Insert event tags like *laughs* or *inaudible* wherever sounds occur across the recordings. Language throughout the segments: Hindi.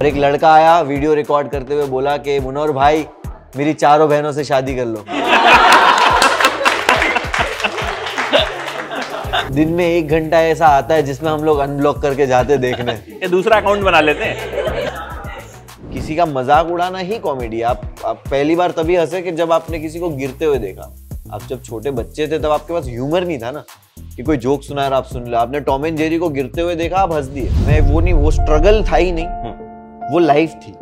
और एक लड़का आया वीडियो रिकॉर्ड करते हुए बोला कि मुनोर भाई मेरी चारों बहनों से शादी कर लो दिन में एक घंटा ऐसा आता है जिसमें हम लोग अनब्लॉक करके जाते देखने ये दूसरा अकाउंट बना लेते हैं किसी का मजाक उड़ाना ही कॉमेडी आप आप पहली बार तभी हंसे कि जब आपने किसी को गिरते हुए देखा आप जब छोटे बच्चे थे तब आपके पास ह्यूमर नहीं था ना कि कोई जोक सुना आप सुन लो आपने टॉम एंड जेरी को गिरते हुए देखा आप हंस दिए मैं वो नहीं वो स्ट्रगल था ही नहीं हम्म। वो लाइफ थी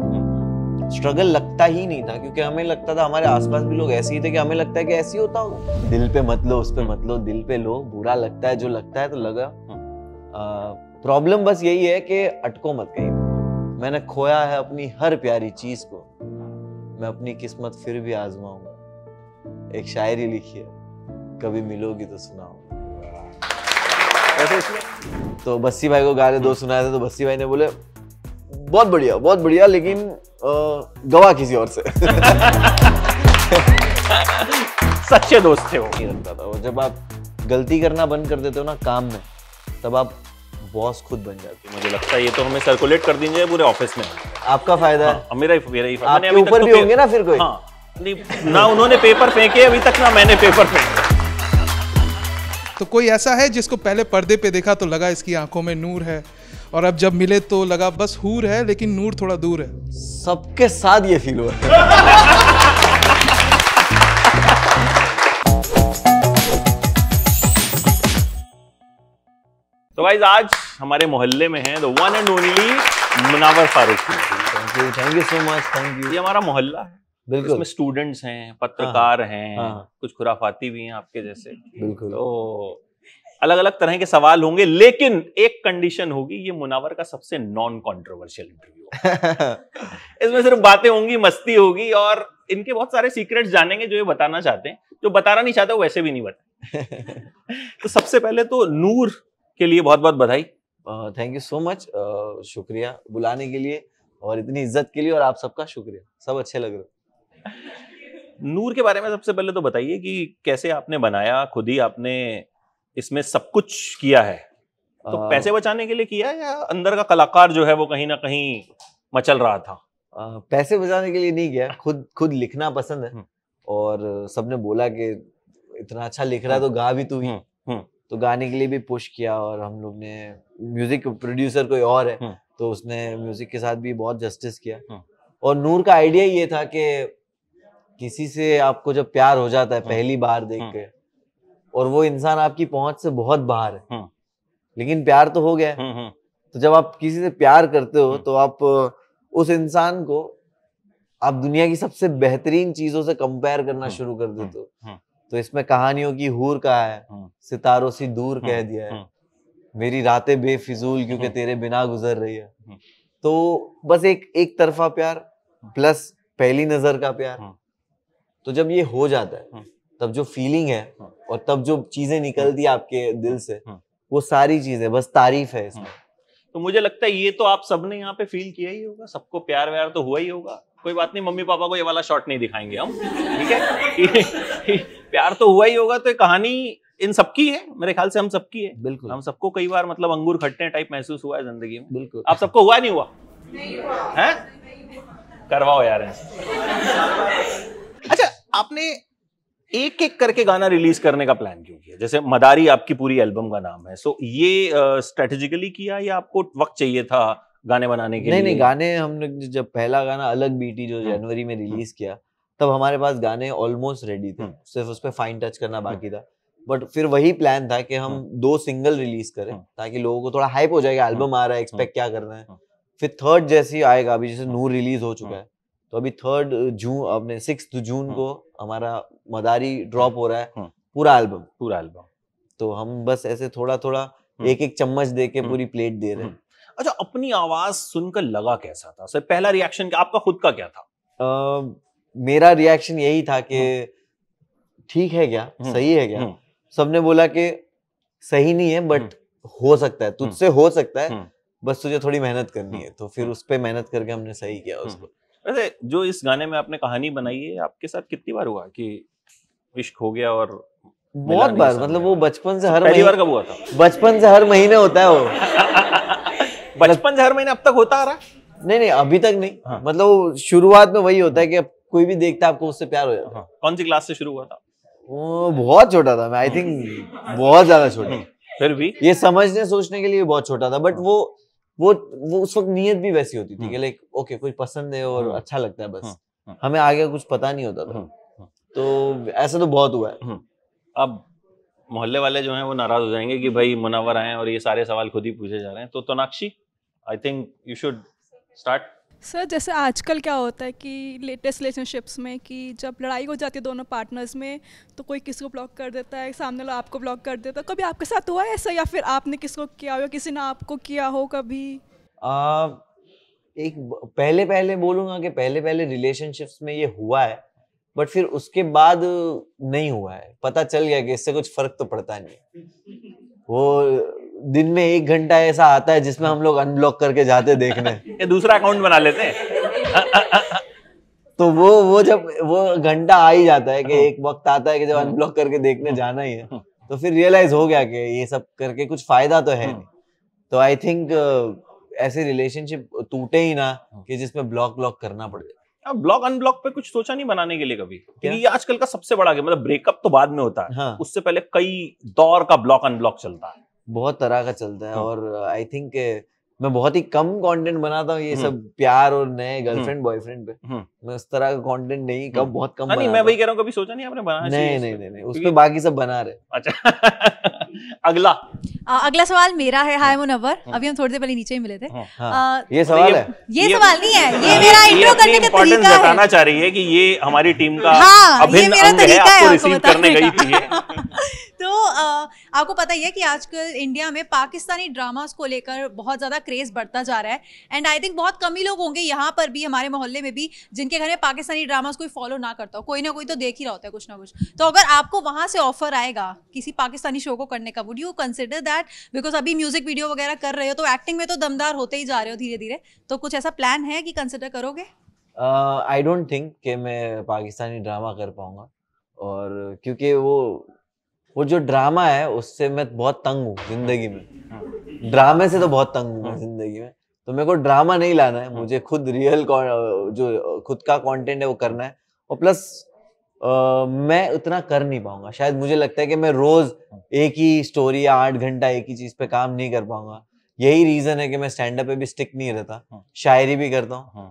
स्ट्रगल लगता ही नहीं था क्योंकि हमें लगता था हमारे आसपास भी लोग ऐसे ही थे कि हमें लगता है कि ऐसे ही होता होगा दिल पे मत लो उस पर मत लो दिल पे लो बुरा लगता है जो लगता है तो लगा प्रॉब्लम हम्म। बस यही है कि अटको मत कहीं मैंने खोया है अपनी हर प्यारी चीज को मैं अपनी किस्मत फिर भी आजमाऊंगा एक शायरी लिखी है कभी मिलोगी तो सुनाओ तो बस्सी भाई को गाने दो सुनाए थे तो बस्सी भाई ने बोले बहुत बढ़िया बहुत बढ़िया लेकिन गवा किसी और से *laughs* सच्चे दोस्त थे वो नहीं लगता था जब आप गलती करना बंद कर देते हो ना काम में तब आप बॉस खुद बन जाते हो मुझे लगता है ये तो हमें सर्कुलेट कर दीजिए पूरे ऑफिस में आपका फायदा हाँ, है मेरा ही मेरा ही फायदा आपके ऊपर तो भी होंगे ना फिर कोई हाँ, ना उन्होंने पेपर फेंके अभी तक ना मैंने पेपर फेंके तो कोई ऐसा है जिसको पहले पर्दे पे देखा तो लगा इसकी आंखों में नूर है और अब जब मिले तो लगा बस हूर है लेकिन नूर थोड़ा दूर है सबके साथ ये फील हो रहा है *laughs* तो भाई आज हमारे मोहल्ले में है one and only Munawar Faruqui thank you thank you so much thank you ये हमारा मोहल्ला है बिल्कुल इसमें स्टूडेंट्स हैं हाँ, पत्रकार हाँ। हैं हाँ। कुछ खुराफाती भी हैं आपके जैसे बिल्कुल तो अलग अलग तरह के सवाल होंगे लेकिन एक कंडीशन होगी ये मुनावर का सबसे नॉन कॉन्ट्रोवर्शियल इंटरव्यू इसमें सिर्फ बातें होंगी मस्ती होगी और इनके बहुत सारे सीक्रेट्स जानेंगे जो ये बताना चाहते हैं जो बताना नहीं चाहते वो वैसे भी नहीं बता *laughs* तो सबसे पहले तो नूर के लिए बहुत बहुत बधाई थैंक यू सो मच शुक्रिया बुलाने के लिए और इतनी इज्जत के लिए और आप सबका शुक्रिया सब अच्छे लग रहे हो नूर के बारे में सबसे पहले तो बताइए कि कैसे आपने बनाया खुद ही आपने इसमें सब कुछ किया है तो आ, पैसे बचाने के लिए किया या अंदर का कलाकार जो है वो कहीं ना कहीं मचल रहा था आ, पैसे बचाने के लिए नहीं गया खुद खुद लिखना पसंद है हम्म। और सबने बोला कि इतना अच्छा लिख रहा है तो हम्म। गा भी तू ही हम्म, तो गाने के लिए भी पुश किया और हम लोग ने म्यूजिक प्रोड्यूसर कोई और है तो उसने म्यूजिक के साथ भी बहुत जस्टिस किया और नूर का आइडिया ये था कि किसी से आपको जब प्यार हो जाता है हम्म। पहली बार देख हम्म। के और वो इंसान आपकी पहुंच से बहुत बाहर है हम्म। लेकिन प्यार तो हो गया तो जब आप किसी से प्यार करते हो तो आप उस इंसान को आप दुनिया की सबसे बेहतरीन चीजों से कंपेयर करना शुरू कर देते हो तो इसमें कहानियों की हूर कहा है सितारों से दूर कह दिया है मेरी रातें बेफिजूल क्योंकि तेरे बिना गुजर रही है तो बस एक एक तरफा प्यार प्लस पहली नजर का प्यार तो जब ये हो जाता है हम्म। तब जो फीलिंग है हम्म। और तब जो चीजें निकलती है हम्म। आपके दिल से वो सारी चीजें बस तारीफ है इसमें तो मुझे लगता है ये तो आप सबने यहाँ पे फील किया ही होगा सबको प्यार व्यार तो हुआ ही होगा कोई बात नहीं मम्मी पापा को ये वाला शॉट नहीं दिखाएंगे हम ठीक है *laughs* प्यार तो हुआ ही होगा तो कहानी इन सबकी है मेरे ख्याल से हम सबकी है बिल्कुल हम सबको कई बार मतलब अंगूर खट्टे टाइप महसूस हुआ है जिंदगी में बिल्कुल आप सबको हुआ नहीं हुआ है करवाओ यार आपने एक एक करके गाना रिलीज करने का प्लान क्यों किया जैसे मदारी आपकी पूरी एल्बम का नाम है सो so, ये स्ट्रेटेजिकली uh, किया या आपको वक्त चाहिए था गाने बनाने के नहीं, लिए नहीं गाने हमने जब पहला गाना अलग बीटी जो हम्म। जनवरी में हम्म। रिलीज किया तब हमारे पास गाने ऑलमोस्ट रेडी थे हम्म। सिर्फ उस पर फाइन टच करना बाकी था बट फिर वही प्लान था कि हम दो सिंगल रिलीज करें ताकि लोगों को थोड़ा हाइप हो जाएगा एल्बम आ रहा है एक्सपेक्ट क्या करना है फिर थर्ड जैसी आएगा अभी जैसे नूर रिलीज हो चुका है तो अभी थर्ड जून अपने सिक्स जून हम्म। को हमारा मदारी ड्रॉप हो रहा है हम्म। पूरा एल्बम पूरा एल्बम तो हम बस ऐसे थोड़ा थोड़ा हम्म। एक एक चम्मच दे के पूरी प्लेट दे रहे हैं अच्छा अपनी आवाज सुनकर लगा कैसा था सर पहला रिएक्शन आपका खुद का क्या था आ, मेरा रिएक्शन यही था कि ठीक है क्या सही है क्या सबने बोला कि सही नहीं है बट हो सकता है तुझसे हो सकता है बस तुझे थोड़ी मेहनत करनी है तो फिर उस पर मेहनत करके हमने सही किया उसको वैसे जो इस गाने में आपने कहानी बनाई है आपके साथ कितनी बार हुआ कि इश्क हो गया और बहुत बार मतलब वो बचपन से तो हर पहली बार कब हुआ था बचपन से हर महीने होता है वो *laughs* बचपन से हर महीने अब तक होता आ रहा नहीं नहीं अभी तक नहीं हाँ। मतलब शुरुआत में वही होता है कि कोई भी देखता है आपको उससे प्यार हो जाता हाँ। कौन सी क्लास से शुरू हुआ था वो बहुत छोटा था मैं आई थिंक बहुत ज्यादा छोटा हम्म, फिर भी ये समझने सोचने के लिए बहुत छोटा था बट हाँ। वो वो वो उस वक्त नीयत भी वैसी होती थी कि लाइक हाँ। ओके कोई पसंद है और हाँ। अच्छा लगता है बस हाँ, हमें आगे कुछ पता नहीं होता था तो ऐसा तो बहुत हुआ है अब मोहल्ले वाले जो हैं वो नाराज हो जाएंगे कि भाई मुनावर आए और ये सारे सवाल खुद ही पूछे जा रहे हैं तो तोनाक्षी I think you should start sir जैसे आजकल क्या होता है कि लेटेस्ट रिलेशनशिप्स में कि जब लड़ाई हो जाती है दोनों पार्टनर्स में तो कोई किसी को ब्लॉक कर देता है सामने वाला आपको ब्लॉक कर देता है कभी आपके साथ हुआ है ऐसा या फिर आपने किसको किया हो किसी ने आपको किया हो कभी आ, एक पहले पहले बोलूँगा कि पहले पहले रिलेशनशिप्स में ये हुआ है बट फिर उसके बाद नहीं हुआ है पता चल गया कि इससे कुछ फर्क तो पड़ता नहीं वो दिन में एक घंटा ऐसा आता है जिसमें हम लोग अनब्लॉक करके जाते देखने *laughs* ये दूसरा अकाउंट बना लेते हैं *laughs* तो वो वो जब वो घंटा आ ही जाता है कि हाँ। एक वक्त आता है कि जब हाँ। अनब्लॉक करके देखने हाँ। जाना ही है तो फिर रियलाइज हो गया कि ये सब करके कुछ फायदा तो है नहीं तो आई थिंक uh, ऐसे रिलेशनशिप टूटे ही ना कि जिसमें ब्लॉक ब्लॉक करना पड़ जाए ब्लॉक अनब्लॉक पे कुछ सोचा नहीं बनाने के लिए कभी क्योंकि ये आजकल का सबसे बड़ा मतलब ब्रेकअप तो बाद में होता है हाँ। उससे पहले कई दौर का ब्लॉक अनब्लॉक चलता है बहुत तरह का चलता है हाँ। और आई थिंक मैं बहुत ही कम कंटेंट बनाता हूँ ये हम्म। सब प्यार और नए गर्लफ्रेंड हम्म। बॉयफ्रेंड पे हम्म। मैं उस तरह का कंटेंट नहीं कब बहुत कम नहीं मैं वही कह रहा हूँ कभी सोचा नहीं आपने बनाया नहीं नहीं नहीं नहीं उस पर बाकी सब बना रहे अच्छा *laughs* अगला आ, अगला सवाल मेरा है हाय मुनव्वर हाँ। अभी हम थोड़ी देर पहले नीचे ही मिले थे हाँ, हाँ। ये सवाल है ये, सवाल नहीं है ये मेरा इंट्रो करने का तरीका है बताना चाह रही है कि ये हमारी टीम का हाँ, ये मेरा है आपको रिसीव करने गई थी *laughs* तो, आपको पता ही है कि आजकल इंडिया में पाकिस्तानी ड्रामास को लेकर बहुत ज़्यादा क्रेज़ बढ़ता जा रहा है एंड आई थिंक बहुत कम ही लोग होंगे यहाँ पर भी हमारे मोहल्ले में भी जिनके घर में पाकिस्तानी ड्रामास कोई फॉलो ना करता हो कोई ना कोई तो देख ही रहा होता है कुछ ना कुछ तो अगर आपको वहाँ से ऑफर आएगा किसी पाकिस्तानी शो को करने का would you consider that because अभी म्यूजिक वीडियो वगैरह कर रहे हो तो एक्टिंग में तो दमदार होते ही जा रहे हो धीरे धीरे तो कुछ ऐसा प्लान है कि कंसिडर करोगे आई डोंट थिंक कि मैं पाकिस्तानी ड्रामा कर पाऊंगा और क्योंकि वो वो जो ड्रामा है उससे मैं बहुत तंग हूँ जिंदगी में ड्रामे से तो बहुत तंग हूँ जिंदगी में तो मेरे को ड्रामा नहीं लाना है मुझे खुद रियल जो खुद का कंटेंट है वो करना है और प्लस आ, मैं उतना कर नहीं पाऊंगा शायद मुझे लगता है कि मैं रोज एक ही स्टोरी या आठ घंटा एक ही चीज पे काम नहीं कर पाऊंगा यही रीजन है कि मैं स्टैंड अप पे भी स्टिक नहीं रहता हाँ। शायरी भी करता हूँ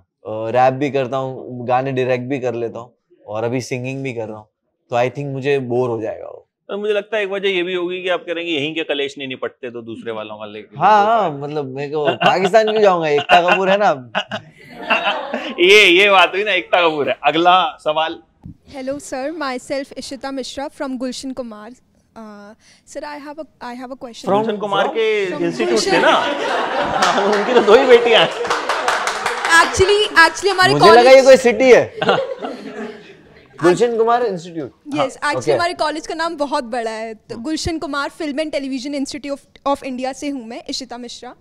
रैप हाँ। भी करता हूँ गाने डायरेक्ट भी कर लेता हूँ और अभी सिंगिंग भी कर रहा हूँ तो आई थिंक मुझे बोर हो जाएगा वो और मुझे लगता है एक वजह ये भी होगी कि आप कह रहे हैं यहीं के कलेश नहीं निपटते तो दूसरे वालों वाले हाँ तो हाँ मतलब मेरे को पाकिस्तान क्यों जाऊंगा एकता कपूर है ना *laughs* ये ये बात हुई ना एकता कपूर है अगला सवाल hello sir myself Ishita Mishra from Gulshan Kumar sir I have I have a question from Gulshan Kumar के इंस्टीट्यूट से ना हाँ, उनकी तो दो ही बेटियां हैं एक्चुअली एक्चुअली हमारे कॉलेज मुझे लगा ये कोई सिटी है *laughs* हाँ। गुलशन कुमार इंस्टीट्यूट यस हाँ, एक्चुअली हमारे कॉलेज का नाम बहुत बड़ा है तो Gulshan Kumar film and television institute of India से हूँ मैं इशिता मिश्रा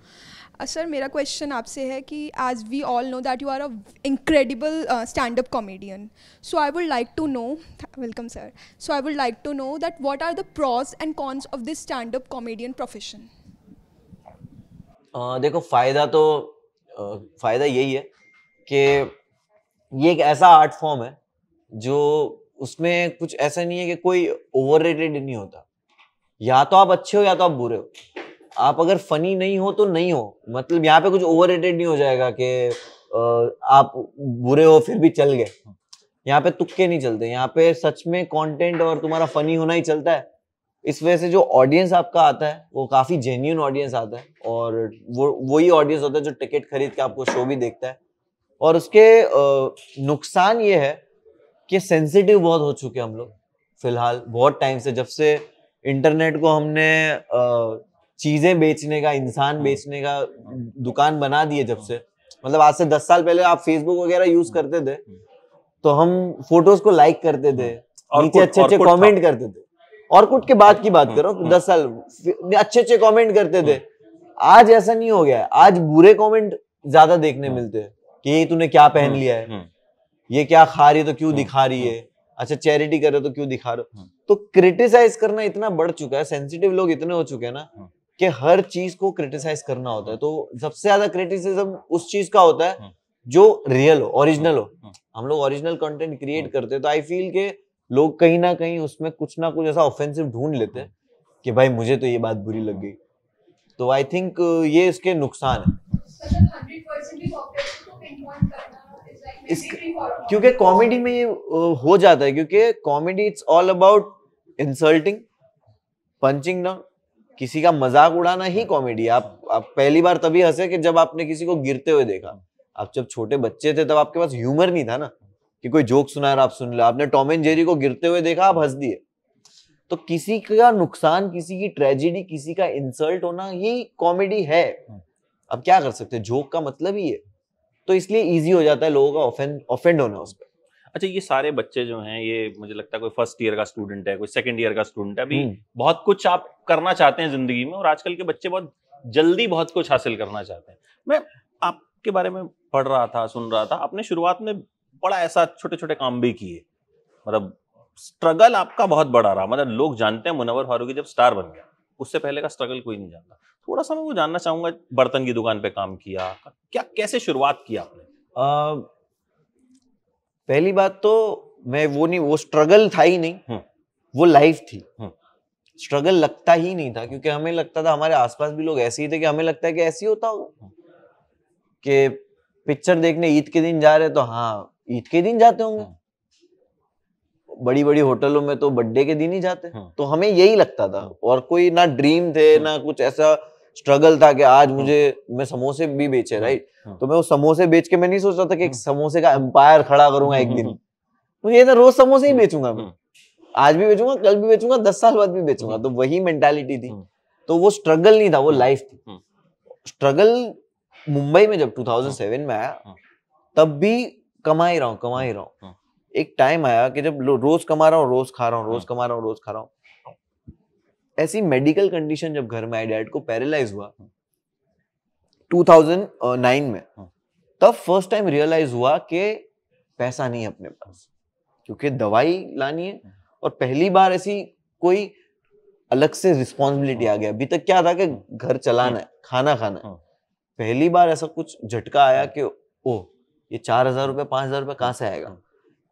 सर मेरा क्वेश्चन आपसे है कि as we all know that you are a incredible stand up comedian so I would like to know welcome sir so I would like to know that what are the pros and cons of this stand up comedian profession देखो फ़ायदा तो uh, फ़ायदा यही है कि ये एक ऐसा आर्ट फॉर्म है जो उसमें कुछ ऐसा नहीं है कि कोई ओवर नहीं होता या तो आप अच्छे हो या तो आप बुरे हो आप अगर फनी नहीं हो तो नहीं हो मतलब यहाँ पे कुछ ओवर नहीं हो जाएगा कि आप बुरे हो फिर भी चल गए यहाँ पे तुक्के नहीं चलते यहाँ पे सच में कंटेंट और तुम्हारा फनी होना ही चलता है इस वजह से जो ऑडियंस आपका आता है वो काफ़ी जेन्यून ऑडियंस आता है और वो वही ऑडियंस होता है जो टिकट खरीद के आपको शो भी देखता है और उसके नुकसान ये है कि सेंसिटिव बहुत हो चुके हम लोग फिलहाल बहुत टाइम से जब से इंटरनेट को हमने चीज़ें बेचने का इंसान हाँ। बेचने का दुकान बना दिए जब से मतलब आज से दस साल पहले आप फेसबुक वगैरह यूज हाँ। करते थे हाँ। तो हम फोटोज को लाइक करते थे नीचे अच्छे अच्छे कमेंट करते थे और कुट के बाद की बात करो दस साल अच्छे अच्छे कमेंट करते थे आज ऐसा नहीं हो गया आज बुरे कमेंट ज्यादा देखने मिलते हैं कि तूने क्या पहन लिया है ये क्या खा रही है तो क्यों हाँ, दिखा रही है हाँ। अच्छा चैरिटी कर रहे हो तो क्यों दिखा रहे हो हाँ। तो क्रिटिसाइज करना इतना बढ़ चुका है सेंसिटिव लोग इतने हो चुके हैं ना कि हर चीज को क्रिटिसाइज करना होता है तो सबसे ज्यादा क्रिटिसिज्म उस चीज का होता है जो रियल हो ओरिजिनल हो हम लोग ओरिजिनल कंटेंट क्रिएट करते हैं तो आई फील के लोग कहीं ना कहीं उसमें कुछ ना कुछ ऐसा ऑफेंसिव ढूंढ लेते हैं कि भाई मुझे तो ये बात बुरी लग गई तो आई थिंक ये इसके नुकसान है इस क्योंकि कॉमेडी में ये हो जाता है क्योंकि comedy it's all about insulting punching down किसी का मजाक उड़ाना ही कॉमेडी आप आप पहली बार तभी हंसे कि जब आपने किसी को गिरते हुए देखा आप जब छोटे बच्चे थे तब आपके पास ह्यूमर नहीं था ना कि कोई जोक सुना आप सुन लो आपने टॉम एंड जेरी को गिरते हुए देखा आप हंस दिए तो किसी का नुकसान किसी की ट्रेजिडी किसी का इंसल्ट होना ही कॉमेडी है अब क्या कर सकते जोक का मतलब ही है तो इसलिए ईजी हो जाता है लोगों का ऑफेंड होना उस पर अच्छा ये सारे बच्चे जो हैं ये मुझे लगता है कोई फर्स्ट ईयर का स्टूडेंट है कोई सेकंड ईयर का स्टूडेंट है अभी हम्म। बहुत कुछ आप करना चाहते हैं जिंदगी में और आजकल के बच्चे बहुत जल्दी बहुत कुछ हासिल करना चाहते हैं मैं आपके बारे में पढ़ रहा था सुन रहा था आपने शुरुआत में बड़ा ऐसा छोटे छोटे काम भी किए मतलब स्ट्रगल आपका बहुत बड़ा रहा मतलब लोग जानते हैं मुनवर फारूकी जब स्टार बन गया उससे पहले का स्ट्रगल कोई नहीं जानता थोड़ा सा मैं वो जानना चाहूंगा बर्तन की दुकान पे काम किया क्या कैसे शुरुआत किया आपने आ, पहली बात तो मैं वो नहीं वो स्ट्रगल था ही नहीं हम्म। वो लाइफ थी स्ट्रगल हम्म। लगता ही नहीं था क्योंकि हमें लगता था हमारे आसपास भी लोग ऐसे ही थे कि हमें लगता है कि ऐसे ही होता होगा हम्म। कि पिक्चर देखने ईद के दिन जा रहे तो हाँ ईद के दिन जाते होंगे बड़ी बड़ी होटलों में तो बर्थडे के दिन ही जाते तो हमें यही लगता था और कोई ना ड्रीम थे ना कुछ ऐसा स्ट्रगल था कि आज हाँ। मुझे मैं समोसे भी बेचे राइट हाँ। हाँ। तो मैं वो समोसे बेच के मैं नहीं सोच रहा था कि एक समोसे का एम्पायर खड़ा करूंगा एक दिन *laughs* तो ये था रोज समोसे ही बेचूंगा मैं आज भी बेचूंगा कल भी बेचूंगा दस साल बाद भी बेचूंगा तो वही मेंटालिटी थी तो वो स्ट्रगल नहीं था वो लाइफ थी स्ट्रगल मुंबई में जब 2007 में आया तब भी कमा ही रहा हूँ कमा ही रहा हूँ एक टाइम आया कि जब रोज कमा रहा हूँ रोज खा रहा हूँ रोज कमा रहा हूँ रोज खा रहा हूँ ऐसी मेडिकल कंडीशन जब घर में आई डैड को पैरालाइज हुआ 2009 में हाँ। तब फर्स्ट टाइम रियलाइज हुआ कि पैसा नहीं है अपने पास क्योंकि दवाई लानी है और पहली बार ऐसी कोई अलग से रिस्पॉन्सिबिलिटी आ हाँ। गया अभी तक क्या था कि हाँ। घर चलाना है खाना खाना है पहली बार ऐसा कुछ झटका आया कि ओ ये चार हजार रुपये पांच हजार रुपये कहाँ से आएगा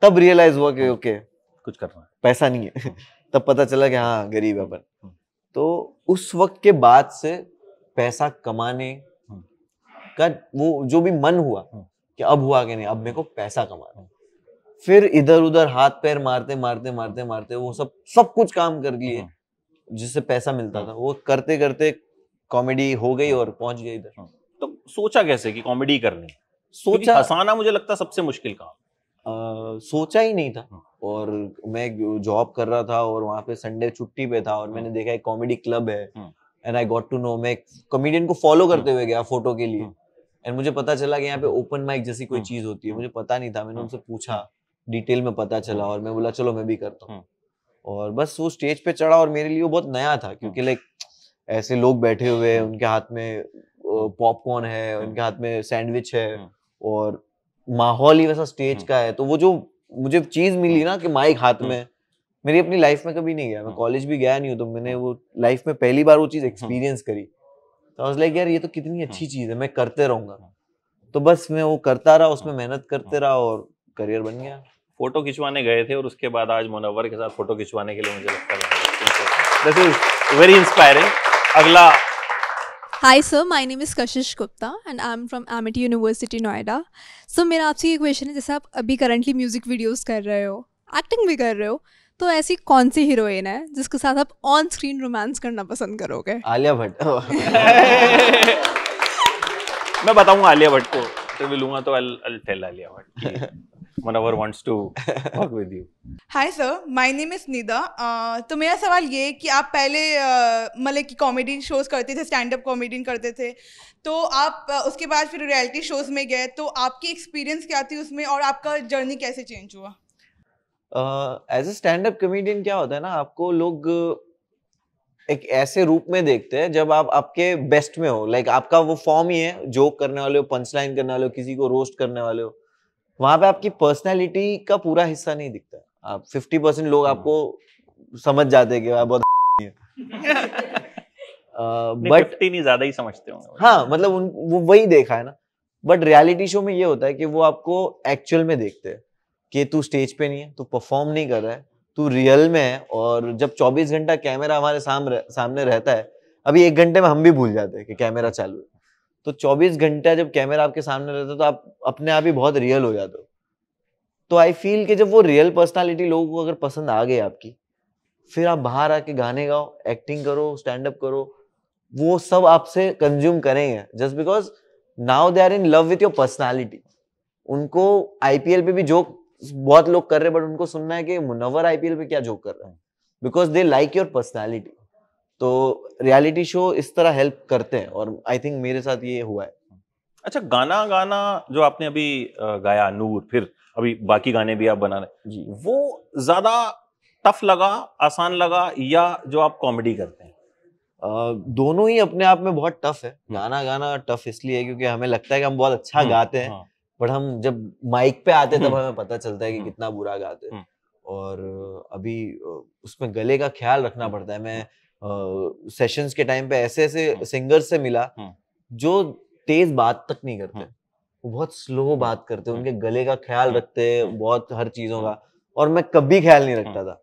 तब रियलाइज हुआ कि ओके कुछ करना पैसा नहीं है तब पता चला कि हाँ गरीब है अपन तो उस वक्त के बाद से पैसा कमाने हम्म। का वो जो भी मन हुआ हम्म। कि अब हुआ कि नहीं अब मेरे को पैसा कमाना फिर इधर उधर हाथ पैर मारते मारते मारते मारते वो सब सब कुछ काम कर लिए हम्म। जिससे पैसा मिलता था वो करते करते कॉमेडी हो गई और पहुंच गई इधर तो सोचा कैसे कि कॉमेडी करनी सोचा हंसाना मुझे लगता सबसे मुश्किल काम सोचा ही नहीं था और मैं जॉब कर रहा था और वहां पे संडे छुट्टी पे था और मैंने हम्म। देखा एक कॉमेडी क्लब है and I got to know मैं कॉमेडियन को फॉलो हम्म। करते हुए गया फोटो के लिए एंड हम्म। मुझे पता चला कि यहाँ पे ओपन माइक जैसी कोई चीज होती है मुझे पता नहीं था मैंने उनसे पूछा डिटेल में पता चला और मैं बोला चलो मैं भी करता हूँ और बस वो स्टेज पे चढ़ा और मेरे लिए वो बहुत नया था क्योंकि लाइक ऐसे लोग बैठे हुए हैं उनके हाथ में पॉपकॉर्न है उनके हाथ में सैंडविच है और माहौल ही वैसा स्टेज का है तो वो जो मुझे चीज मिली ना कि माइक हाथ हम्म। में मेरी अपनी लाइफ में कभी नहीं गया मैं कॉलेज हम्म। भी गया नहीं हूँ तो मैंने वो लाइफ में पहली बार वो चीज एक्सपीरियंस हम्म। करी तो आई लाइक यार ये तो कितनी अच्छी चीज है मैं करते रहूंगा तो बस मैं वो करता रहा उसमें मेहनत करते रहा और करियर बन गया फोटो खिंचवाने गए थे और उसके बाद आज मुनवर के साथ फोटो खिंचवाने के लिए मुझे लगता है वेरी इंस्पायरिंग अगला hi sir my name is Kashish Gupta and I am from Amity university Noida so मेरा आपसे ये क्वेश्चन है जैसे आप अभी करंटली म्यूज़िक वीडियोस कर रहे हो एक्टिंग भी कर रहे हो तो ऐसी कौन सी हीरोइन है जिसके साथ आप ऑन स्क्रीन रोमांस करना पसंद करोगे आलिया भट्ट *laughs* मैं बताऊंगा आलिया भट्ट को तो आई टेल तो Alia Bhatt *laughs* whenever wants to to *laughs* with you. Hi sir, my name is Nida. Uh, तो मेरा सवाल ये कि आप पहले uh, मतलब कि कॉमेडी शोज करते थे स्टैंड अप कॉमेडी करते थे तो आप uh, उसके बाद फिर रियलिटी शोज में गए तो आपकी एक्सपीरियंस क्या थी उसमें और आपका जर्नी कैसे चेंज हुआ as a stand up comedian क्या होता है ना आपको लोग एक ऐसे रूप में देखते हैं जब आप आपके बेस्ट में हो लाइक like, आपका वो फॉर्म ही है जोक करने वाले हो पंच लाइन करने वाले हो किसी को रोस्ट करने वाले हो वहां पे आपकी पर्सनैलिटी का पूरा हिस्सा नहीं दिखता आप फिफ्टी परसेंट लोग हम्म। आपको समझ जाते हैं कि आप बहुत बट *laughs* *laughs* नहीं ज्यादा ही समझते होंगे हाँ मतलब उन वो वही देखा है ना बट रियलिटी शो में ये होता है कि वो आपको एक्चुअल में देखते हैं कि तू स्टेज पे नहीं है तू परफॉर्म नहीं कर रहा है तू रियल में है और जब 24 घंटा कैमरा हमारे साम, सामने रहता है अभी एक घंटे में हम भी भूल जाते हैं कि कैमरा चालू है तो 24 घंटा जब कैमरा आपके सामने रहता है तो आप अपने आप ही बहुत रियल हो जाते हो तो आई फील कि जब वो रियल पर्सनालिटी लोगों को अगर पसंद आ गई आपकी फिर आप बाहर आके गाने गाओ एक्टिंग करो स्टैंड अप करो वो सब आपसे कंज्यूम करेंगे just because now they are in love with your personality उनको आईपीएल पे भी जोक बहुत लोग कर रहे हैं बट उनको सुनना है कि मुनवर आईपीएल पे क्या जोक कर रहे हैं because they like your personality तो रियलिटी शो इस तरह हेल्प करते हैं और आई थिंक मेरे साथ ये हुआ है अच्छा गाना गाना जो आपने अभी गाया नूर फिर अभी बाकी गाने भी आप बना रहे जी वो ज्यादा टफ लगा आसान लगा या जो आप कॉमेडी करते हैं आ, दोनों ही अपने आप में बहुत टफ है हम्म। गाना गाना टफ इसलिए है क्योंकि हमें लगता है कि हम बहुत अच्छा हम्म, गाते हैं हाँ। बट हम जब माइक पे आते हैं तब हम्म। हमें पता चलता है कि कितना बुरा गाते हैं और अभी उसमें गले का ख्याल रखना पड़ता है मैं सेशंस के टाइम पे ऐसे ऐसे सिंगर्स हम्म। से मिला हम्म। जो तेज बात तक नहीं करते हम्म। वो बहुत स्लो बात करते उनके गले का ख्याल रखते बहुत हर चीजों का और मैं कभी ख्याल नहीं रखता था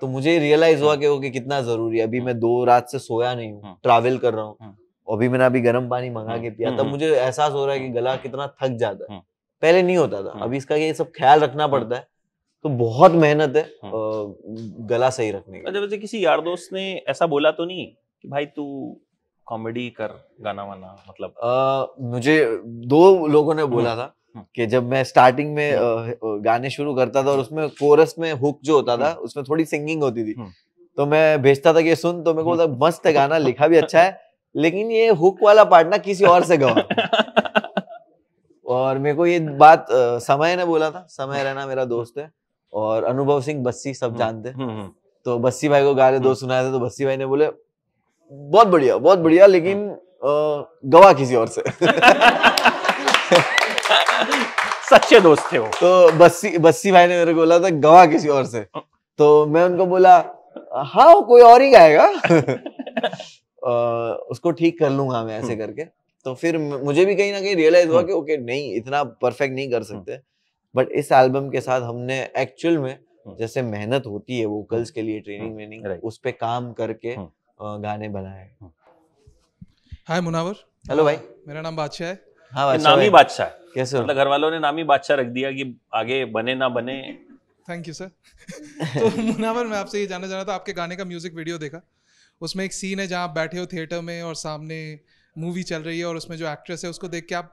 तो मुझे रियलाइज हुआ कि ओके कितना जरूरी है अभी मैं दो रात से सोया नहीं हूँ ट्रैवल कर रहा हूँ अभी मैंने अभी गर्म पानी मंगा के पिया तब मुझे एहसास हो रहा है कि गला कितना थक जाता है पहले नहीं होता था अभी इसका ये सब ख्याल रखना पड़ता है तो बहुत मेहनत है हाँ। गला सही रखने की जैसे अच्छा, किसी यार दोस्त ने ऐसा बोला तो नहीं कि भाई तू कॉमेडी कर गाना वाना मतलब आ, मुझे दो लोगों ने बोला हाँ। था हाँ। कि जब मैं स्टार्टिंग में गाने शुरू करता था और उसमें कोरस में हुक जो होता था उसमें थोड़ी सिंगिंग होती थी तो मैं भेजता था कि सुन तो मेरे को बोलता मस्त है गाना लिखा भी अच्छा है लेकिन ये हुक वाला पार्ट ना किसी और से गवा *laughs* और मेरे को ये बात समय ने बोला था समय रहना मेरा दोस्त है और अनुभव सिंह बस्सी सब हम्म, जानते हम्म, हम्म। तो बस्सी भाई को गाने दो सुनाए थे तो बस्सी भाई ने बोले बहुत बढ़िया बहुत बढ़िया लेकिन गवा किसी और से *laughs* सच्चे दोस्त थे वो तो बस्सी बस्सी भाई ने मेरे को बोला था गवा किसी और से तो मैं उनको बोला हाँ कोई और ही गाएगा *laughs* उसको ठीक कर लूंगा मैं ऐसे करके तो फिर मुझे भी कहीं ना कहीं रियलाइज हुआ कि ओके नहीं इतना परफेक्ट नहीं कर सकते बट इस एल्बम के साथ हमने एक्चुअल में हम्म। जैसे मेहनत होती है वोकल्स हम्म। के लिए ट्रेनिंग हम्म। वेनिंग उस पर काम करके गाने बनाए हाय मुनावर हेलो भाई मेरा नाम बादशाह है हाँ नामी बादशाह कैसे मतलब घर वालों ने नामी बादशाह रख दिया कि आगे बने ना बने थैंक यू सर तो मुनावर मैं आपसे ये जानना चाह रहा था आपके गाने का म्यूजिक वीडियो देखा उसमें एक सीन है जहाँ आप बैठे हो थिएटर में और सामने मूवी चल रही है और उसमें जो एक्ट्रेस है उसको देख के आप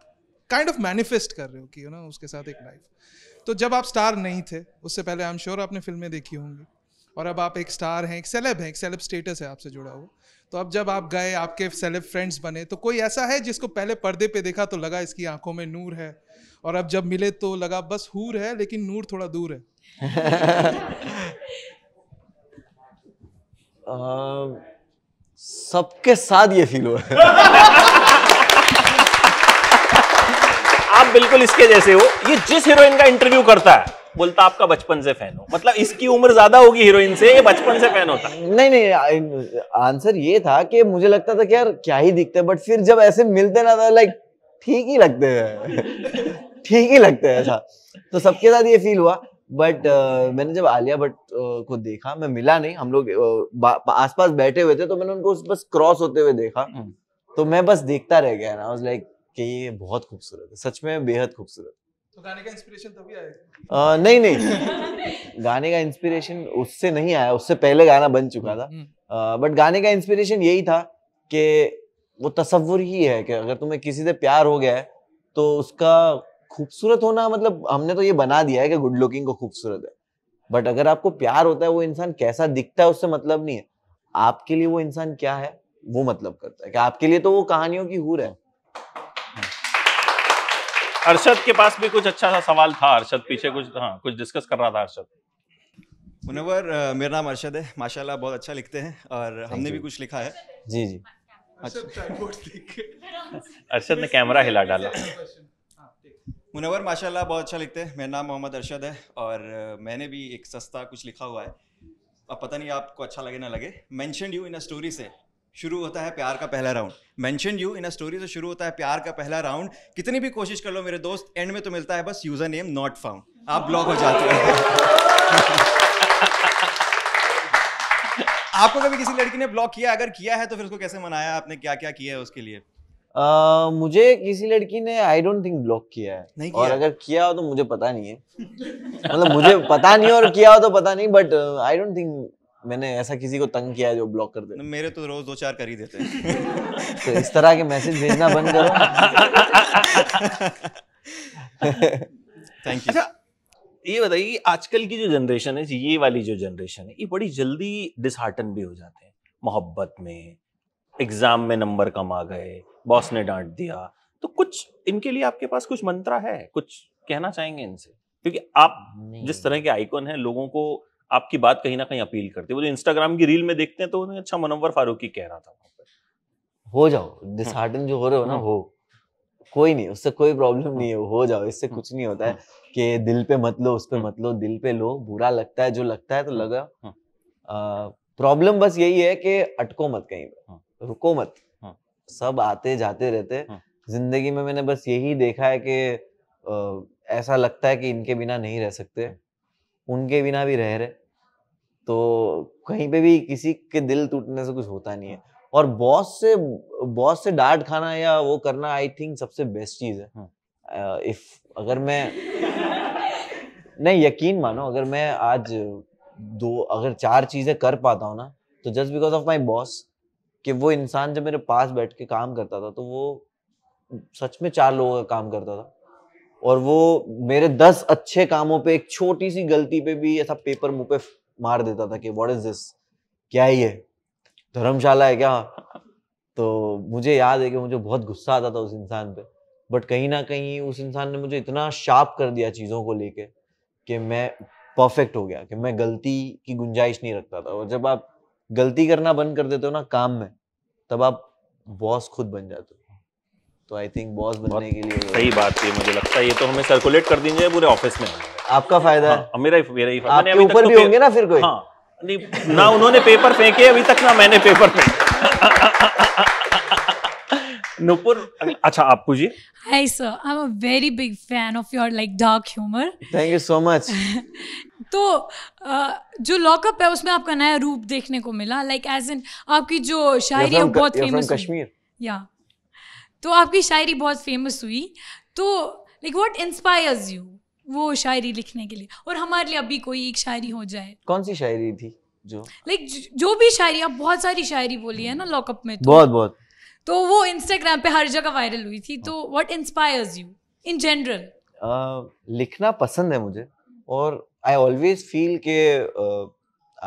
काइंड ऑफ मैनिफेस्ट कर रहे हो कि यू नो उसके साथ एक लाइफ तो जब आप स्टार नहीं थे उससे पहले आई एम श्योर आपने फिल्में देखी होंगी और अब आप एक स्टार हैं एक सेलेब हैं एक सेलेब स्टेटस है आपसे जुड़ा हुआ तो अब जब आप गए आपके सेलेब फ्रेंड्स बने तो कोई ऐसा है जिसको पहले पर्दे पे देखा तो लगा इसकी आंखों में नूर है और अब जब मिले तो लगा बस हूर है लेकिन नूर थोड़ा दूर है *laughs* सबके साथ ये फील हो रहा है *laughs* बिल्कुल इसके जैसे हो ये जिस हीरोइन का इंटरव्यू करता है बोलता आपका बचपन से फैन हो मतलब इसकी उम्र ज्यादा होगी हीरोइन से ये बचपन से फैन होता नहीं नहीं आंसर ये था कि मुझे लगता था कि यार क्या ही दिखते बट फिर जब ऐसे मिलते ना तो लाइक ठीक ही लगते हैं *laughs* ठीक ही लगते हैं ऐसा तो सबके साथ ये फील हुआ बट uh, मैंने जब आलिया भट्ट uh, को देखा मैं मिला नहीं हम लोग uh, आसपास बैठे हुए थे तो मैंने उनको बस क्रॉस होते हुए देखा हम्म। तो मैं बस देखता रह गया ना लाइक कि ये बहुत खूबसूरत है सच में बेहद खूबसूरत तो गाने का इंस्पिरेशन तभी आया नहीं नहीं *laughs* गाने का इंस्पिरेशन उससे नहीं आया उससे पहले गाना बन चुका हम्म, था बट हम्म। गाने का इंस्पिरेशन यही था कि वो तस्वुर ही है कि अगर तुम्हें किसी से प्यार हो गया है तो उसका खूबसूरत होना मतलब हमने तो ये बना दिया है कि गुड लुकिंग को खूबसूरत है बट अगर आपको प्यार होता है वो इंसान कैसा दिखता है उससे मतलब नहीं है आपके लिए वो इंसान क्या है वो मतलब करता है कि आपके लिए तो वो कहानियों की हूर है अरशद के पास भी कुछ अच्छा सा सवाल था अरशद पीछे कुछ हाँ कुछ डिस्कस कर रहा था अरशद मुनवर मेरा नाम अरशद है माशाल्लाह बहुत अच्छा लिखते हैं और हमने भी कुछ लिखा है जी जी अच्छा। अरशद ने कैमरा हिला डाला हाँ, मुनवर माशाल्लाह बहुत अच्छा लिखते हैं मेरा नाम मोहम्मद अरशद है और मैंने भी एक सस्ता कुछ लिखा हुआ है अब पता नहीं आपको अच्छा लगे ना लगे mention you in a story से शुरू होता है प्यार का पहला round mention you in a story से शुरू होता है प्यार का पहला राउंड कितनी भी कोशिश कर लो मेरे दोस्त एंड में तो मिलता है बस यूजर नेम नॉट फाउंड आप ब्लॉक हो जाते हैं *laughs* आपको कभी किसी लड़की ने ब्लॉक किया अगर किया है तो फिर उसको कैसे मनाया आपने क्या क्या किया है उसके लिए Uh, मुझे किसी लड़की ने आई डोंट थिंक ब्लॉक किया है नहीं किया? और अगर किया हो तो मुझे पता नहीं है मतलब मुझे पता नहीं और किया हो तो पता नहीं बट आई डोंट थिंक मैंने ऐसा किसी को तंग किया है जो ब्लॉक कर दे मेरे तो रोज दो चार कर ही देते हैं *laughs* तो इस तरह के मैसेज भेजना बंद करो थैंक यू अच्छा, ये बताइए कि आजकल की जो जनरेशन है ये वाली जो जनरेशन है ये बड़ी जल्दी डिसहार्टन भी हो जाते हैं मोहब्बत में एग्जाम में नंबर कम आ गए बॉस ने डांट दिया तो कुछ इनके लिए आपके पास कुछ मंत्रा है कुछ कहना चाहेंगे इनसे क्योंकि आप जिस तरह के आइकन हैं लोगों को आपकी बात कहीं ना कहीं अपील करती है वो जो इंस्टाग्राम की रील में देखते हैं तो उन्हें अच्छा मनोवर फारूकी कह रहा था हो जाओ डिसहार्टन जो हो रहे हो ना हाँ। हो कोई नहीं उससे कोई प्रॉब्लम हाँ। नहीं है हो जाओ इससे हाँ। कुछ नहीं होता है कि दिल पे मत लो उस पर मत लो दिल पे लो बुरा लगता है जो लगता है तो लगा प्रॉब्लम बस यही है कि अटको मत कहीं पे रुको मत सब आते जाते रहते जिंदगी में मैंने बस यही देखा है कि ऐसा लगता है कि इनके बिना नहीं रह सकते उनके बिना भी रह रहे तो कहीं पे भी किसी के दिल टूटने से कुछ होता नहीं है और बॉस से बॉस से डांट खाना या वो करना आई थिंक सबसे बेस्ट चीज है इफ हाँ। uh, अगर मैं नहीं यकीन मानो अगर मैं आज दो अगर चार चीजें कर पाता हूँ ना तो just because of my boss कि वो इंसान जब मेरे पास बैठ के काम करता था तो वो सच में चार लोगों का काम करता था और वो मेरे दस अच्छे कामों पे एक छोटी सी गलती पे भी ऐसा पेपर मुंह पे मार देता था कि व्हाट इज दिस क्या है ये धर्मशाला है क्या तो मुझे याद है कि मुझे बहुत गुस्सा आता था उस इंसान पे बट कहीं ना कहीं उस इंसान ने मुझे इतना शार्प कर दिया चीज़ों को लेके कि मैं परफेक्ट हो गया कि मैं गलती की गुंजाइश नहीं रखता था और जब आप गलती करना बंद कर देते हो ना काम में तब आप बॉस खुद बन जाते हो तो आई थिंक बॉस बनने के लिए सही बात है मुझे लगता है ये तो हमें सर्कुलेट कर दीजिए पूरे ऑफिस में आपका फायदा हाँ, मेरा ही मेरा ही आपके ऊपर तो भी होंगे ना फिर कोई हाँ, नहीं ना उन्होंने पेपर फेंके अभी तक ना मैंने पेपर फेंके *laughs* नूपुर अच्छा आप पूछिए hi sir I am a very big fan of your like dark humour thank you so much तो जो लॉकअप है उसमें आपका नया रूप देखने को मिला लाइक एज इन आपकी जो शायरी है बहुत फेमस कश्मीर या तो आपकी शायरी बहुत फेमस हुई तो लाइक व्हाट इंस्पायर्स यू वो शायरी लिखने के लिए और हमारे लिए अभी कोई एक शायरी हो जाए कौन सी शायरी थी जो लाइक like, जो भी शायरी आप बहुत सारी शायरी बोली है ना लॉकअप में तो, बहुत बहुत तो वो इंस्टाग्राम पे हर जगह वायरल हुई थी तो what inspires you in general लिखना पसंद है मुझे और आई ऑलवेज फील के uh,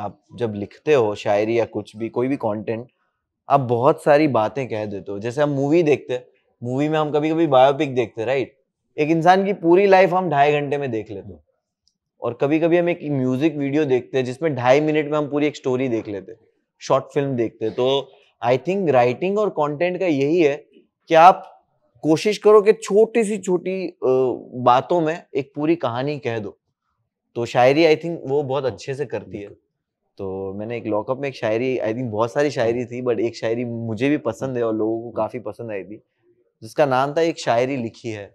आप जब लिखते हो शायरी या कुछ भी कोई भी कंटेंट आप बहुत सारी बातें कह देते हो जैसे हम मूवी देखते हैं मूवी में हम कभी कभी बायोपिक देखते हैं राइट एक इंसान की पूरी लाइफ हम ढाई घंटे में देख लेते हैं और कभी कभी हम एक म्यूजिक वीडियो देखते हैं जिसमें ढाई मिनट में हम पूरी एक स्टोरी देख लेते हैं शॉर्ट फिल्म देखते हैं तो आई थिंक राइटिंग और कंटेंट का यही है कि आप कोशिश करो कि छोटी सी छोटी बातों में एक पूरी कहानी कह दो तो शायरी आई थिंक वो बहुत अच्छे से करती है तो मैंने एक लॉकअप में एक शायरी आई थिंक बहुत सारी शायरी थी बट एक शायरी मुझे भी पसंद है और लोगों को काफ़ी पसंद आई थी जिसका नाम था एक शायरी लिखी है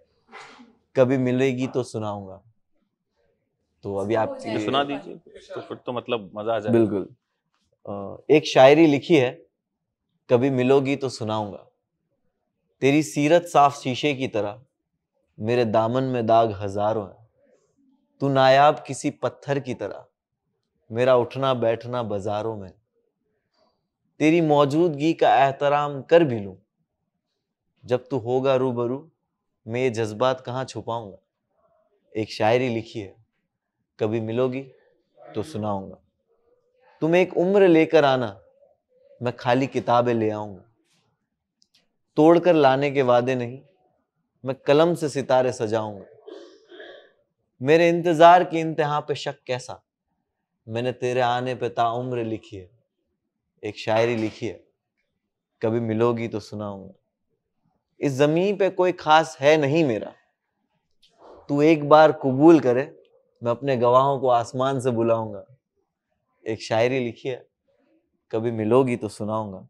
कभी मिलेगी तो सुनाऊंगा तो अभी तो आप सुना दीजिए तो फिर तो मतलब मजा आ जाए बिल्कुल एक शायरी लिखी है कभी मिलोगी तो सुनाऊंगा तेरी सीरत साफ शीशे की तरह मेरे दामन में दाग हजारों हैं तू नायाब किसी पत्थर की तरह मेरा उठना बैठना बाजारों में तेरी मौजूदगी का एहतराम कर भी लू जब तू होगा रूबरू मैं ये जज्बात कहाँ छुपाऊंगा एक शायरी लिखी है कभी मिलोगी तो सुनाऊंगा तुम एक उम्र लेकर आना मैं खाली किताबें ले आऊंगा तोड़कर लाने के वादे नहीं मैं कलम से सितारे सजाऊंगा मेरे इंतज़ार की इंतहा पे शक कैसा मैंने तेरे आने पे ताउम्र लिखी है एक शायरी लिखी है कभी मिलोगी तो सुनाऊंगा इस जमीन पे कोई खास है नहीं मेरा तू एक बार कबूल करे मैं अपने गवाहों को आसमान से बुलाऊंगा एक शायरी लिखी है कभी मिलोगी तो सुनाऊंगा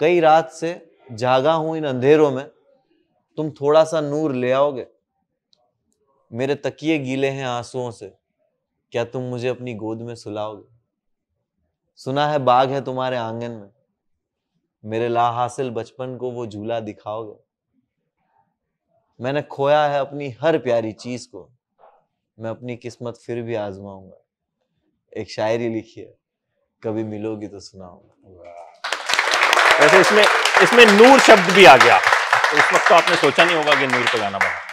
कई रात से जागा हूं इन अंधेरों में तुम थोड़ा सा नूर ले आओगे मेरे तकिए गीले हैं आंसुओं से क्या तुम मुझे अपनी गोद में सुलाओगे सुना है बाग है तुम्हारे आंगन में मेरे लाहासिल बचपन को वो झूला दिखाओगे मैंने खोया है अपनी हर प्यारी चीज को मैं अपनी किस्मत फिर भी आजमाऊंगा एक शायरी लिखी है कभी मिलोगी तो सुनाऊंगा वैसे इसमें इसमें नूर शब्द भी आ गया तो इस वक्त तो आपने सोचा नहीं होगा कि नूर पे गाना बना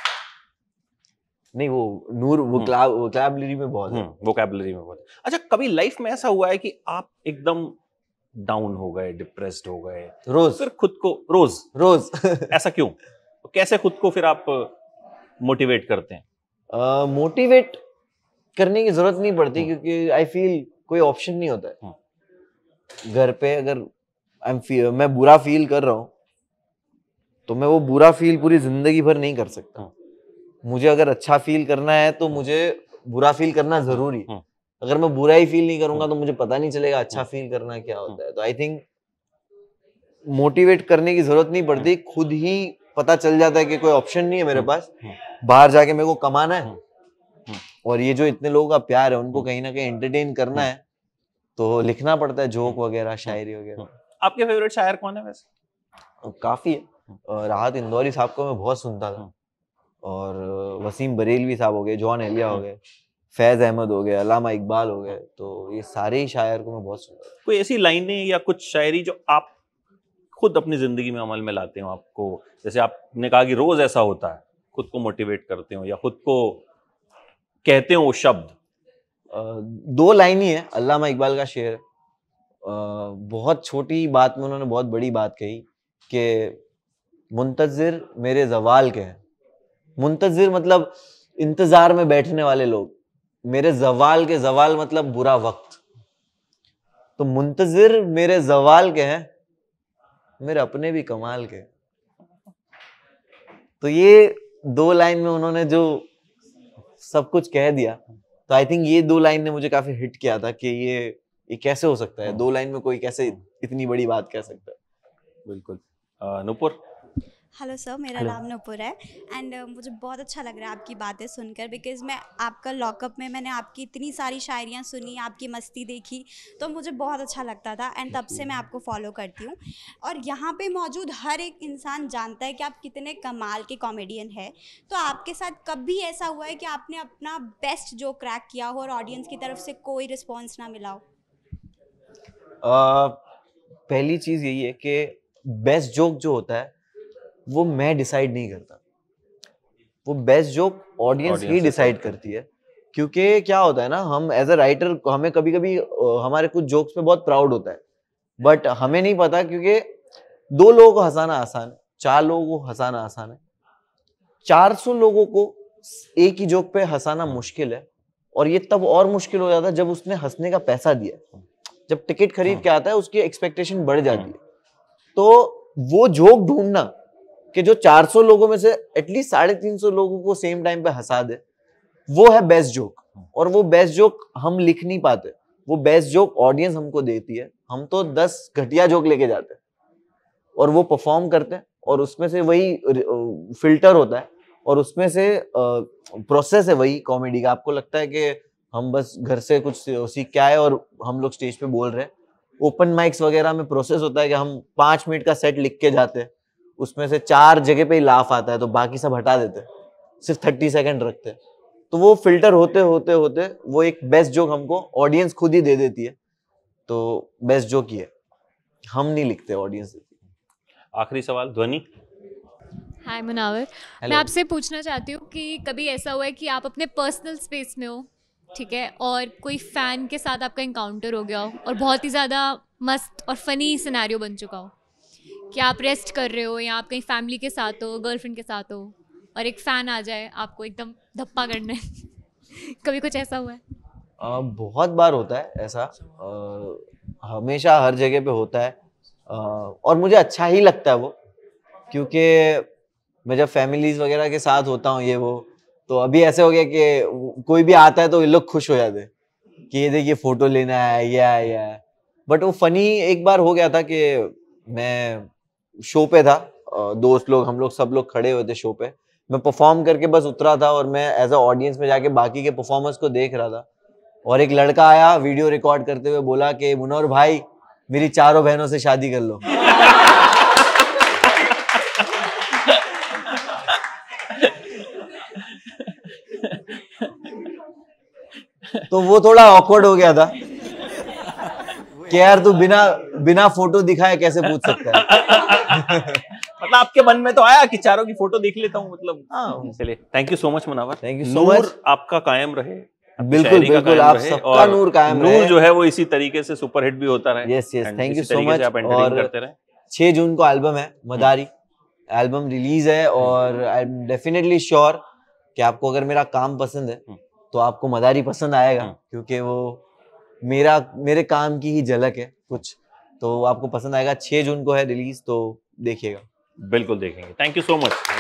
नहीं वो नूर वो क्लाब हम्म। वोकैबलरी में बहुत है वोकैबलरी हम्म, में बहुत अच्छा कभी लाइफ में ऐसा हुआ है कि आप एकदम डाउन हो गए डिप्रेस्ड हो गए रोज फिर खुद को रोज रोज *laughs* ऐसा क्यों कैसे खुद को फिर आप मोटिवेट करते हैं मोटिवेट uh, करने की जरूरत नहीं पड़ती हम्म। क्योंकि आई फील कोई ऑप्शन नहीं होता है घर पे अगर आई एम मैं बुरा फील कर रहा हूँ तो मैं वो बुरा फील पूरी जिंदगी भर नहीं कर सकता हुँ. मुझे अगर अच्छा फील करना है तो मुझे बुरा फील करना जरूरी हम्म। अगर मैं बुरा ही फील नहीं करूंगा हम्म। तो मुझे पता नहीं चलेगा अच्छा फील हम्म। करना क्या होता है तो आई थिंक मोटिवेट करने की जरूरत नहीं पड़ती खुद ही पता चल जाता है कि कोई ऑप्शन नहीं है मेरे पास बाहर जाके मेरे को कमाना है और ये जो इतने लोगों का प्यार है उनको कहीं ना कहीं एंटरटेन करना है तो लिखना पड़ता है जोक वगैरह शायरी वगैरह आपके फेवरेट शायर कौन है वैसे काफी है राहत इंदौरी साहब को मैं बहुत सुनता था और वसीम बरेलवी साहब हो गए जॉन एलिया हो गए फैज़ अहमद हो गए अलामा इकबाल हो गए तो ये सारे ही शायर को मैं बहुत सुनता कोई ऐसी लाइनें या कुछ शायरी जो आप खुद अपनी ज़िंदगी में अमल में लाते हो आपको जैसे आपने कहा कि रोज़ ऐसा होता है खुद को मोटिवेट करते हो या खुद को कहते हो वो शब्द दो लाइन ही है अलामा इकबाल का शेर बहुत छोटी बात में उन्होंने बहुत बड़ी बात कही कि मुंतज़र मेरे जवाल के हैं मुंतजिर मतलब इंतजार में बैठने वाले लोग मेरे जवाल के जवाल मतलब बुरा वक्त तो मुंतजिर मेरे जवाल के हैं मेरे अपने भी कमाल के तो ये दो लाइन में उन्होंने जो सब कुछ कह दिया तो आई थिंक ये दो लाइन ने मुझे काफी हिट किया था कि ये ये कैसे हो सकता है दो लाइन में कोई कैसे इतनी बड़ी बात कह सकता है बिल्कुल नुपुर हेलो सर मेरा Hello. नाम नपुर है एंड uh, मुझे बहुत अच्छा लग रहा है आपकी बातें सुनकर बिकॉज मैं आपका लॉकअप में मैंने आपकी इतनी सारी शायरियाँ सुनी आपकी मस्ती देखी तो मुझे बहुत अच्छा लगता था एंड तब से मैं आपको फॉलो करती हूँ और यहाँ पे मौजूद हर एक इंसान जानता है कि आप कितने कमाल के कॉमेडियन है तो आपके साथ कभी ऐसा हुआ है कि आपने अपना बेस्ट जो क्रैक किया हो और ऑडियंस की तरफ से कोई रिस्पॉन्स ना मिला हो uh, पहली चीज़ यही है कि बेस्ट जोक जो होता है वो मैं डिसाइड नहीं करता वो बेस्ट जो ऑडियंस ही डिसाइड करती है क्योंकि क्या होता है ना हम एज अ राइटर हमें कभी कभी हमारे कुछ जोक्स में बहुत प्राउड होता है बट हमें नहीं पता क्योंकि दो लोगों को हंसाना आसान है चार लोगों को हंसाना आसान है चार सौ लोगों को एक ही जोक पे हंसाना मुश्किल है और ये तब और मुश्किल हो जाता है जब उसने हंसने का पैसा दिया जब टिकट खरीद हाँ। के आता है उसकी एक्सपेक्टेशन बढ़ जाती हाँ। है तो वो जोक ढूंढना कि जो 400 लोगों में से एटलीस्ट साढ़े तीन सौ लोगों को सेम टाइम पे हंसा दे वो है बेस्ट जोक और वो बेस्ट जोक हम लिख नहीं पाते वो बेस्ट जोक ऑडियंस हमको देती है हम तो दस घटिया जोक लेके जाते हैं और वो परफॉर्म करते हैं और उसमें से वही फिल्टर होता है और उसमें से प्रोसेस है वही कॉमेडी का आपको लगता है कि हम बस घर से कुछ सीख के आए और हम लोग स्टेज पे बोल रहे हैं ओपन माइक्स वगैरह में प्रोसेस होता है कि हम पाँच मिनट का सेट लिख के जाते हैं उसमें से चार जगह पे ही लाफ आता है तो बाकी सब हटा देते हैं सिर्फ थर्टी सेकेंड रखते हैं तो वो फिल्टर होते होते होते वो एक बेस्ट जोक हमको ऑडियंस खुद ही दे देती है तो बेस्ट जोक ही है हम नहीं लिखते ऑडियंस देती आखिरी सवाल ध्वनि हाय मुनावर मैं आपसे पूछना चाहती हूँ कि कभी ऐसा हुआ है कि आप अपने पर्सनल स्पेस में हो ठीक है और कोई फैन के साथ आपका इंकाउंटर हो गया हो और बहुत ही ज़्यादा मस्त और फनी सिनेरियो बन चुका हो कि आप रेस्ट कर रहे हो या आप कहीं फैमिली के साथ हो गर्लफ्रेंड के साथ हो और एक फ़ैन आ जाए आपको एकदम धप्पा करने *laughs* कभी कुछ ऐसा हुआ है आ, बहुत बार होता है ऐसा आ, हमेशा हर जगह पे होता है आ, और मुझे अच्छा ही लगता है वो क्योंकि मैं जब फैमिलीज वगैरह के साथ होता हूँ ये वो तो अभी ऐसे हो गया कि कोई भी आता है तो ये लोग खुश हो जाते कि ये देखिए फ़ोटो लेना है ये है बट वो फ़नी एक बार हो गया था कि मैं शो पे था दोस्त लोग हम लोग सब लोग खड़े हुए थे शो पे मैं परफॉर्म करके बस उतरा था और मैं एज अ ऑडियंस में जाके बाकी के परफॉर्मर्स को देख रहा था और एक लड़का आया वीडियो रिकॉर्ड करते हुए बोला कि मुनोर भाई मेरी चारों बहनों से शादी कर लो तो वो थोड़ा ऑकवर्ड हो गया था कि यार तू बिना बिना फोटो दिखाए कैसे पूछ सकता है *laughs* मतलब आपके मन में तो आया कि चारों की फोटो देख लेता हूँ मतलब thank you so much Munawar thank you so much आपका कायम रहे बिल्कुल बिल्कुल आप सबका नूर कायम नूर जो है वो इसी तरीके से सुपरहिट भी होता रहे yes yes thank you so much और छह जून को एल्बम है हम्म। मदारी एल्बम रिलीज है और आई एम डेफिनेटली श्योर कि आपको अगर मेरा काम पसंद है हम्म। तो आपको मदारी पसंद आएगा हम्म। क्योंकि वो मेरा मेरे काम की ही झलक है कुछ तो आपको पसंद आएगा छह जून को है रिलीज तो देखिएगा बिल्कुल देखेंगे थैंक यू सो मच